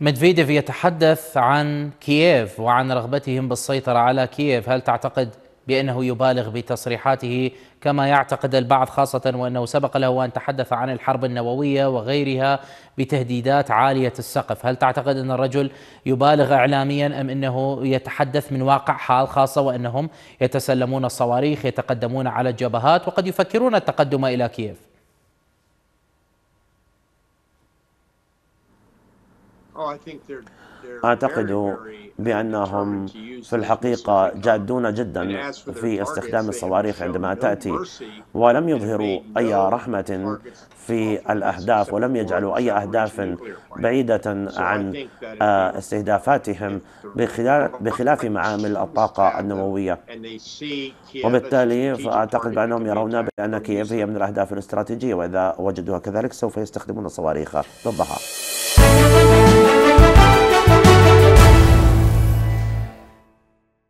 مدفيديف يتحدث عن كييف وعن رغبتهم بالسيطرة على كييف هل تعتقد بأنه يبالغ بتصريحاته كما يعتقد البعض خاصة وأنه سبق له أن تحدث عن الحرب النووية وغيرها بتهديدات عالية السقف هل تعتقد أن الرجل يبالغ إعلاميا أم أنه يتحدث من واقع حال خاصة وأنهم يتسلمون الصواريخ يتقدمون على الجبهات وقد يفكرون التقدم إلى كييف Oh, أعتقد uh, بأنهم في الحقيقة جادون جدا في استخدام الصواريخ عندما تأتي ولم يظهروا أي رحمة في الأهداف ولم يجعلوا أي أهداف بعيدة عن آه، استهدافاتهم بخلاف معامل الطاقة النووية وبالتالي فأعتقد بأنهم يرون بأن كييف هي من الأهداف الاستراتيجية وإذا وجدوها كذلك سوف يستخدمون الصواريخ ضدها